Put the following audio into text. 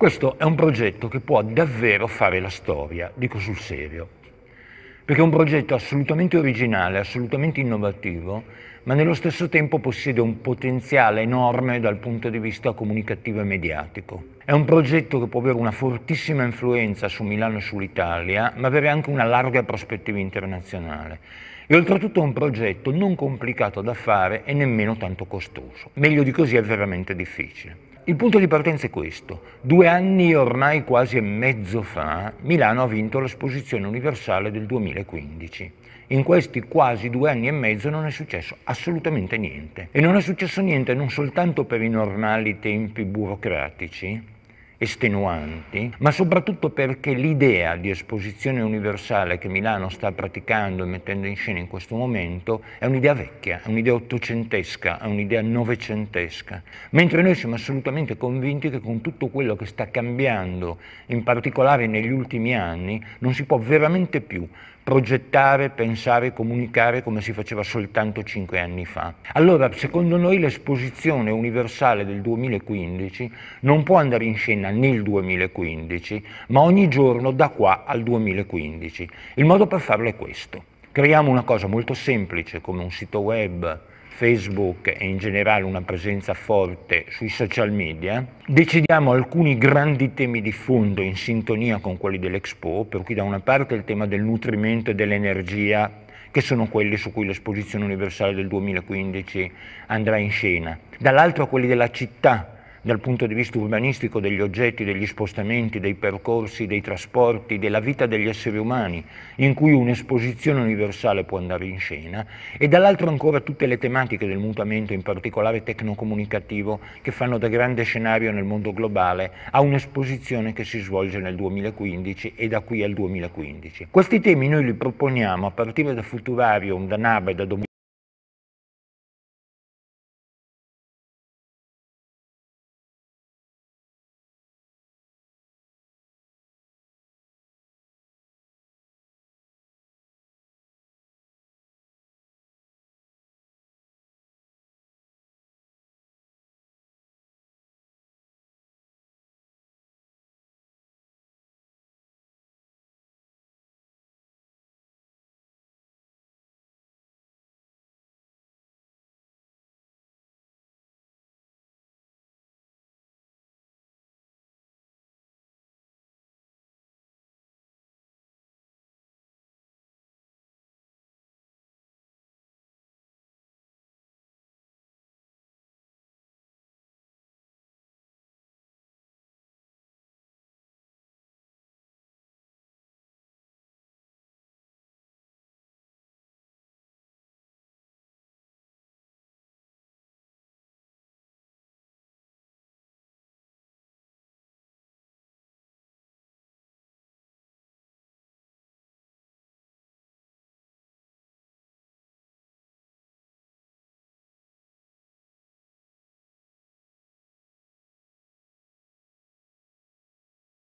Questo è un progetto che può davvero fare la storia, dico sul serio, perché è un progetto assolutamente originale, assolutamente innovativo, ma nello stesso tempo possiede un potenziale enorme dal punto di vista comunicativo e mediatico. È un progetto che può avere una fortissima influenza su Milano e sull'Italia, ma avere anche una larga prospettiva internazionale. E oltretutto è un progetto non complicato da fare e nemmeno tanto costoso. Meglio di così è veramente difficile. Il punto di partenza è questo. Due anni ormai quasi e mezzo fa Milano ha vinto l'esposizione universale del 2015. In questi quasi due anni e mezzo non è successo assolutamente niente. E non è successo niente non soltanto per i normali tempi burocratici, estenuanti, ma soprattutto perché l'idea di esposizione universale che Milano sta praticando e mettendo in scena in questo momento è un'idea vecchia, è un'idea ottocentesca, è un'idea novecentesca, mentre noi siamo assolutamente convinti che con tutto quello che sta cambiando, in particolare negli ultimi anni, non si può veramente più progettare, pensare, comunicare come si faceva soltanto cinque anni fa. Allora, secondo noi l'esposizione universale del 2015 non può andare in scena nel 2015, ma ogni giorno da qua al 2015. Il modo per farlo è questo. Creiamo una cosa molto semplice come un sito web, Facebook e in generale una presenza forte sui social media, decidiamo alcuni grandi temi di fondo in sintonia con quelli dell'Expo, per cui da una parte il tema del nutrimento e dell'energia, che sono quelli su cui l'esposizione universale del 2015 andrà in scena, dall'altro quelli della città, dal punto di vista urbanistico degli oggetti, degli spostamenti, dei percorsi, dei trasporti, della vita degli esseri umani, in cui un'esposizione universale può andare in scena, e dall'altro ancora tutte le tematiche del mutamento, in particolare tecnocomunicativo, che fanno da grande scenario nel mondo globale a un'esposizione che si svolge nel 2015 e da qui al 2015. Questi temi noi li proponiamo a partire da Futurarium, da e da Domenico,